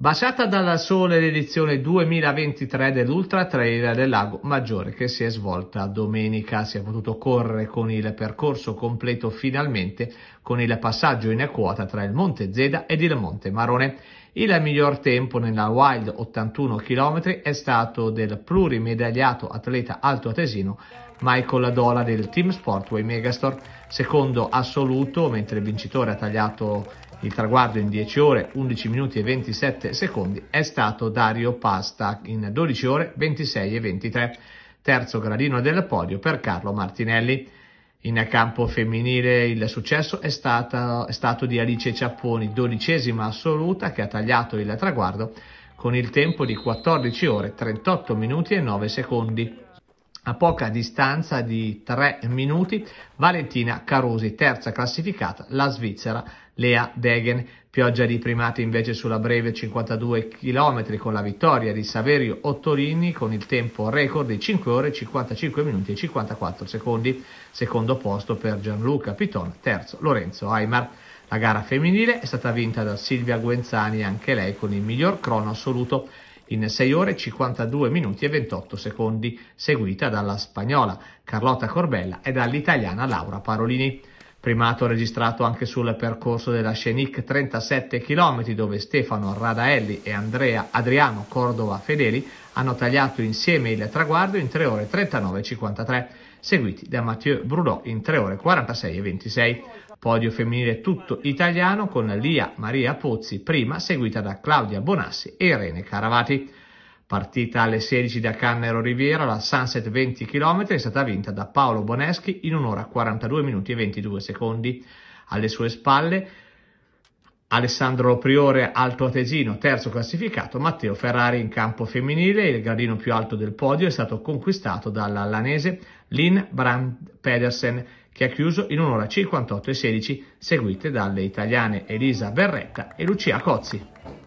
basata dalla sole l'edizione 2023 dell'Ultra Trail del Lago Maggiore che si è svolta domenica. Si è potuto correre con il percorso completo finalmente con il passaggio in quota tra il Monte Zeda ed il Monte Marone. Il miglior tempo nella Wild 81 km è stato del plurimedagliato atleta altoatesino Michael Dola del Team Sportway Megastore, secondo assoluto, mentre il vincitore ha tagliato il traguardo in 10 ore, 11 minuti e 27 secondi è stato Dario Pasta in 12 ore, 26 e 23. Terzo gradino del podio per Carlo Martinelli. In campo femminile il successo è, stata, è stato di Alice Ciapponi, dodicesima assoluta che ha tagliato il traguardo con il tempo di 14 ore, 38 minuti e 9 secondi a poca distanza di 3 minuti Valentina Carusi, terza classificata la Svizzera Lea Degen. Pioggia di primati invece sulla breve 52 km con la vittoria di Saverio Ottolini con il tempo record di 5 ore 55 minuti e 54 secondi. Secondo posto per Gianluca Piton, terzo Lorenzo Aymar. La gara femminile è stata vinta da Silvia Guenzani, anche lei con il miglior crono assoluto in 6 ore 52 minuti e 28 secondi, seguita dalla spagnola Carlotta Corbella e dall'italiana Laura Parolini primato registrato anche sul percorso della Scenic 37 km dove Stefano Radaelli e Andrea Adriano Cordova Fedeli hanno tagliato insieme il traguardo in 3 ore 39,53, seguiti da Mathieu Brudot in 3 ore 46,26. Podio femminile tutto italiano con Lia Maria Pozzi prima, seguita da Claudia Bonassi e Irene Caravati. Partita alle 16 da Cannero Riviera, la Sunset 20 km è stata vinta da Paolo Boneschi in un'ora 42 minuti e 22 secondi. Alle sue spalle Alessandro Priore, alto atesino, terzo classificato, Matteo Ferrari in campo femminile. Il gradino più alto del podio è stato conquistato dall'allanese Lynn Brand Pedersen, che ha chiuso in un'ora 58 e 16, seguite dalle italiane Elisa Berretta e Lucia Cozzi.